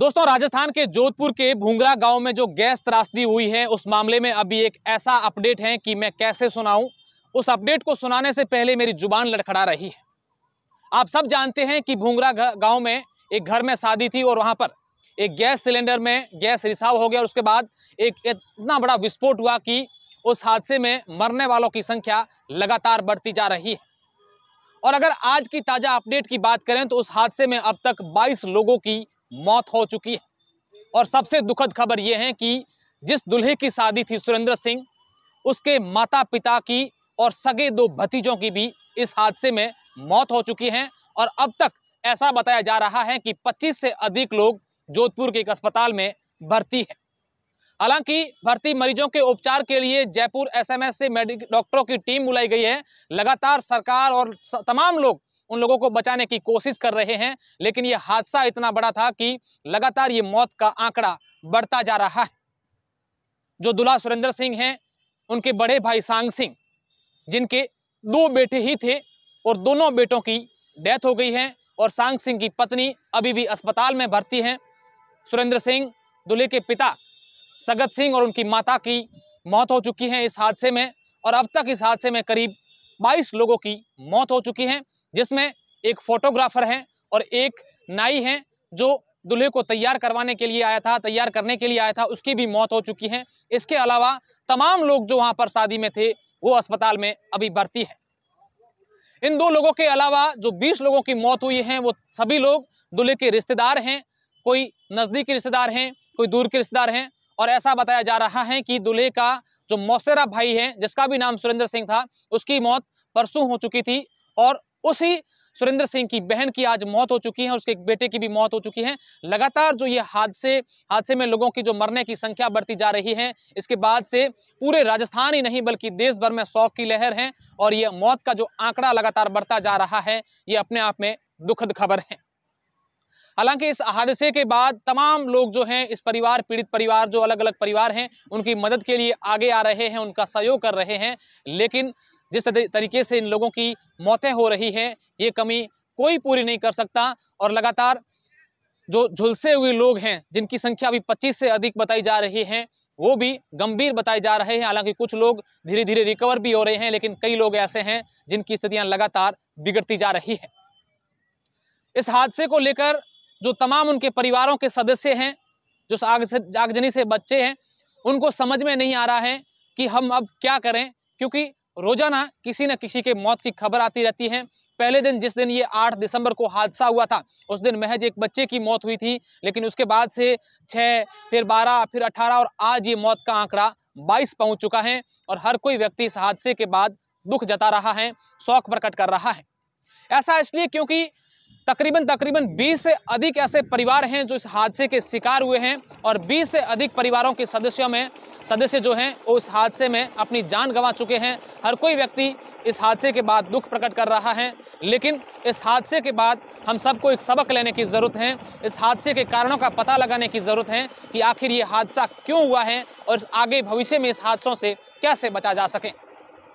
दोस्तों राजस्थान के जोधपुर के भूंगरा गांव में जो गैस त्रासदी हुई है उस मामले में अभी एक ऐसा अपडेट है कि मैं कैसे सुनाऊं उस अपडेट को सुनाने से पहले मेरी जुबान लड़खड़ा रही है आप सब जानते हैं कि भूंगरा गांव में एक घर में शादी थी और वहां पर एक गैस सिलेंडर में गैस रिसाव हो गया और उसके बाद एक इतना बड़ा विस्फोट हुआ कि उस हादसे में मरने वालों की संख्या लगातार बढ़ती जा रही है और अगर आज की ताज़ा अपडेट की बात करें तो उस हादसे में अब तक 22 लोगों की मौत हो चुकी है और सबसे दुखद खबर यह है कि जिस दुल्हे की शादी थी सुरेंद्र सिंह उसके माता पिता की और सगे दो भतीजों की भी इस हादसे में मौत हो चुकी है और अब तक ऐसा बताया जा रहा है कि 25 से अधिक लोग जोधपुर के एक अस्पताल में भर्ती हैं हालांकि भर्ती मरीजों के उपचार के लिए जयपुर एसएमएस से मेडिकल डॉक्टरों की टीम बुलाई गई है लगातार सरकार और तमाम लोग उन लोगों को बचाने की कोशिश कर रहे हैं लेकिन ये हादसा इतना बड़ा था कि लगातार ये मौत का आंकड़ा बढ़ता जा रहा है जो दुला सुरेंद्र सिंह हैं उनके बड़े भाई सांग सिंह जिनके दो बेटे ही थे और दोनों बेटों की डेथ हो गई है और सांग सिंह की पत्नी अभी भी अस्पताल में भर्ती हैं सुरेंद्र सिंह दुल्हे के पिता सगत सिंह और उनकी माता की मौत हो चुकी है इस हादसे में और अब तक इस हादसे में करीब 22 लोगों की मौत हो चुकी है जिसमें एक फोटोग्राफर है और एक नाई है जो दूल्हे को तैयार करवाने के लिए आया था तैयार करने के लिए आया था उसकी भी मौत हो चुकी है इसके अलावा तमाम लोग जो वहां पर शादी में थे वो अस्पताल में अभी भर्ती है इन दो लोगों के अलावा जो 20 लोगों की मौत हुई है वो सभी लोग दूल्हे के रिश्तेदार हैं कोई नज़दीकी रिश्तेदार हैं कोई दूर के रिश्तेदार हैं और ऐसा बताया जा रहा है कि दूल्हे का जो मौसेरा भाई है जिसका भी नाम सुरेंद्र सिंह था उसकी मौत परसों हो चुकी थी और उसी सुरेंद्र सिंह की बहन की आज मौत हो चुकी है उसके एक बेटे की भी मौत हो चुकी है लगातार जो ये हादसे हादसे में लोगों की जो मरने की संख्या बढ़ती जा रही है इसके बाद से पूरे राजस्थान ही नहीं बल्कि देश भर में शौक की लहर है और ये मौत का जो आंकड़ा लगातार बढ़ता जा रहा है ये अपने आप में दुखद खबर है हालांकि इस हादसे के बाद तमाम लोग जो हैं इस परिवार पीड़ित परिवार जो अलग अलग परिवार हैं उनकी मदद के लिए आगे आ रहे हैं उनका सहयोग कर रहे हैं लेकिन जिस तरीके से इन लोगों की मौतें हो रही हैं ये कमी कोई पूरी नहीं कर सकता और लगातार जो झुलसे हुए लोग हैं जिनकी संख्या अभी पच्चीस से अधिक बताई जा रही है वो भी गंभीर बताए जा रहे हैं हालांकि कुछ लोग धीरे धीरे रिकवर भी हो रहे हैं लेकिन कई लोग ऐसे हैं जिनकी स्थितियां लगातार बिगड़ती जा रही है इस हादसे को लेकर जो तमाम उनके परिवारों के सदस्य हैं जो आग से आगजनी से बच्चे हैं उनको समझ में नहीं आ रहा है कि हम अब क्या करें क्योंकि रोजाना किसी न किसी के मौत की खबर आती रहती है पहले दिन जिस दिन ये 8 दिसंबर को हादसा हुआ था उस दिन महज एक बच्चे की मौत हुई थी लेकिन उसके बाद से 6 फिर 12 फिर 18 और आज ये मौत का आंकड़ा 22 पहुंच चुका है और हर कोई व्यक्ति इस हादसे के बाद दुख जता रहा है शौक प्रकट कर रहा है ऐसा इसलिए क्योंकि तकरीबन तकरीबन 20 से अधिक ऐसे परिवार हैं जो इस हादसे के शिकार हुए हैं और 20 से अधिक परिवारों के सदस्यों में सदस्य जो हैं वो इस हादसे में अपनी जान गंवा चुके हैं हर कोई व्यक्ति इस हादसे के बाद दुख प्रकट कर रहा है लेकिन इस हादसे के बाद हम सबको एक सबक लेने की ज़रूरत है इस हादसे के कारणों का पता लगाने की ज़रूरत है कि आखिर ये हादसा क्यों हुआ है और आगे भविष्य में इस हादसों से कैसे बचा जा सकें